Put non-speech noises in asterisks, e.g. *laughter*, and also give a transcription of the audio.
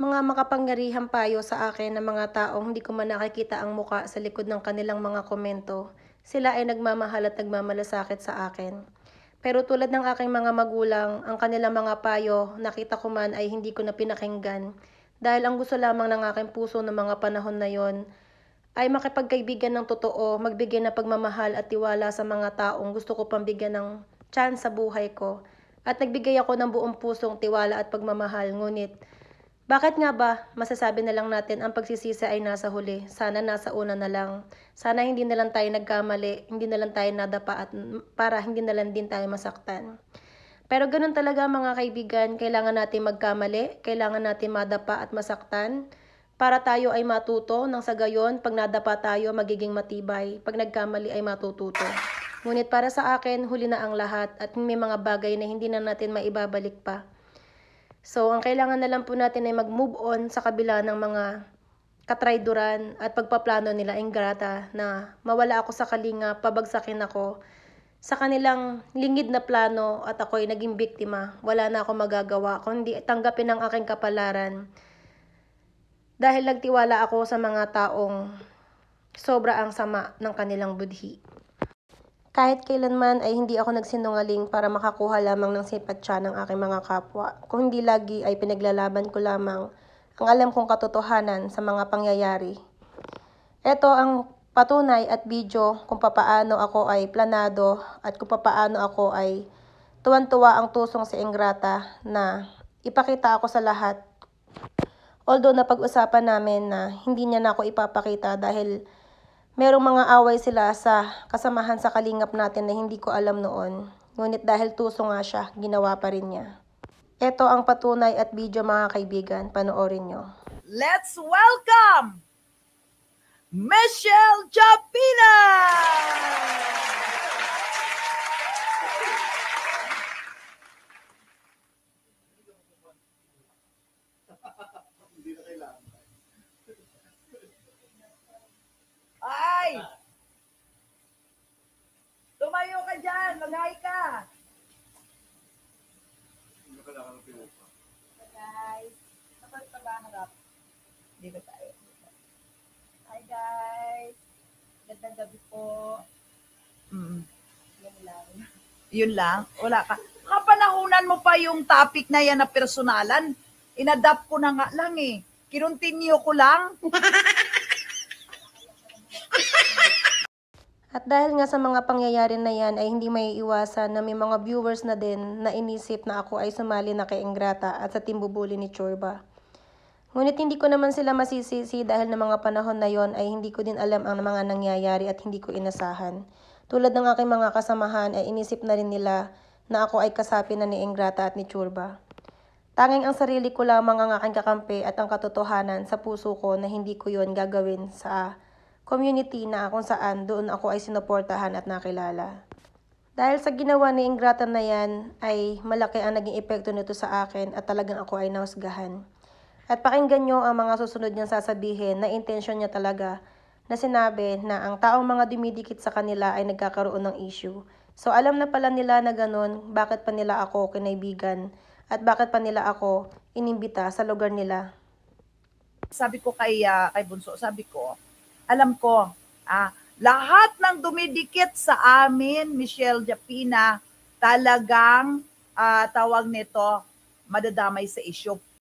mga makapangyarihang payo sa akin ng mga taong hindi ko man nakikita ang muka sa likod ng kanilang mga komento. Sila ay nagmamahal at nagmamalasakit sa akin. Pero tulad ng aking mga magulang, ang kanilang mga payo, nakita ko man ay hindi ko na pinakinggan. Dahil ang gusto lamang ng aking puso ng mga panahon na yon ay makipagkaibigan ng totoo, magbigay ng pagmamahal at tiwala sa mga taong gusto ko pang bigyan ng chance sa buhay ko. At nagbigay ako ng buong pusong tiwala at pagmamahal, ngunit bakit nga ba masasabi na lang natin ang pagsisisi ay nasa huli? Sana nasa una na lang. Sana hindi na lang tayo nagkamali, hindi na lang tayo nadapa at para hindi na lang din tayo masaktan. Pero ganun talaga mga kaibigan, kailangan natin magkamali, kailangan natin madapa at masaktan para tayo ay matuto ng sa gayon pag nadapa tayo magiging matibay, pag nagkamali ay matututo. Ngunit para sa akin, huli na ang lahat at may mga bagay na hindi na natin maibabalik pa. So, ang kailangan na lang po natin ay mag-move on sa kabila ng mga katrayduran at pagpaplano nila ingrata na mawala ako sa kalinga, pabagsakin ako sa kanilang lingid na plano at ako ay naging biktima. Wala na ako magagawa kundi tanggapin ang aking kapalaran. Dahil nagtiwala ako sa mga taong sobra ang sama ng kanilang budhi. Kahit kailanman ay hindi ako nagsinungaling para makakuha lamang ng sipatya ng aking mga kapwa. Kung hindi lagi ay pinaglalaban ko lamang ang alam kong katotohanan sa mga pangyayari. Ito ang patunay at video kung papaano ako ay planado at kung papaano ako ay tuwan-tuwa ang tusong si Ingrata na ipakita ako sa lahat. Although napag-usapan namin na hindi niya na ako ipapakita dahil merong mga away sila sa kasamahan sa kalingap natin na hindi ko alam noon. Ngunit dahil tuso nga siya, ginawa pa rin niya. Ito ang patunay at video mga kaibigan, panoorin nyo. Let's welcome Michelle Japina! Hi guys. Kapag pa harap? Dito tayo. Hi guys. Gandang gabi po. Mm. Yan lang. Yun lang? Wala ka. Kapanahunan mo pa yung topic na yan na personalan. Inadapt ko na nga lang eh. Kinontinue ko lang. *laughs* At dahil nga sa mga pangyayari na yan ay hindi may iwasan na may mga viewers na din na inisip na ako ay sumali na kay Ingrata at sa timbubuli ni Churba. Ngunit hindi ko naman sila masisisi dahil na mga panahon na yon ay hindi ko din alam ang mga nangyayari at hindi ko inasahan. Tulad ng aking mga kasamahan ay inisip na rin nila na ako ay kasapi na ni Ingrata at ni Churba. Tanging ang sarili ko lamang ang aking kakampi at ang katotohanan sa puso ko na hindi ko yon gagawin sa community na kung saan doon ako ay sinuportahan at nakilala. Dahil sa ginawa ni Ingrata na yan ay malaki ang naging epekto nito sa akin at talagang ako ay nausgahan. At pakinggan nyo ang mga susunod niyang sasabihin na intensyon niya talaga na sinabi na ang taong mga dumidikit sa kanila ay nagkakaroon ng issue. So alam na pala nila na ganun, bakit pa nila ako kinaibigan at bakit pa nila ako inimbita sa lugar nila. Sabi ko kay, uh, kay Bunso, sabi ko, alam ko, ah, lahat ng dumidikit sa amin, Michelle Japina, talagang uh, tawag nito, madadamay sa issue